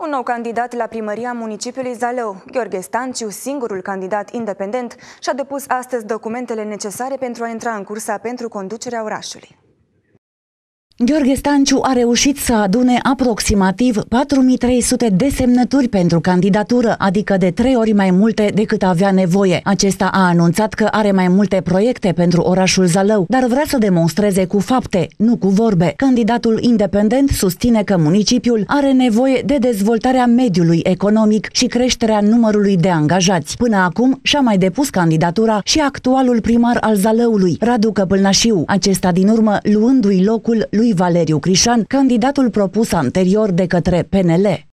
Un nou candidat la primăria municipiului Zalău, Gheorghe Stanciu, singurul candidat independent, și-a depus astăzi documentele necesare pentru a intra în cursa pentru conducerea orașului. Gheorghe Stanciu a reușit să adune aproximativ 4300 de semnături pentru candidatură, adică de trei ori mai multe decât avea nevoie. Acesta a anunțat că are mai multe proiecte pentru orașul Zalău, dar vrea să demonstreze cu fapte, nu cu vorbe. Candidatul independent susține că municipiul are nevoie de dezvoltarea mediului economic și creșterea numărului de angajați. Până acum și-a mai depus candidatura și actualul primar al Zalăului, Radu Căpâlnașiu, acesta din urmă luându-i locul lui lui Valeriu Crișan, candidatul propus anterior de către PNL.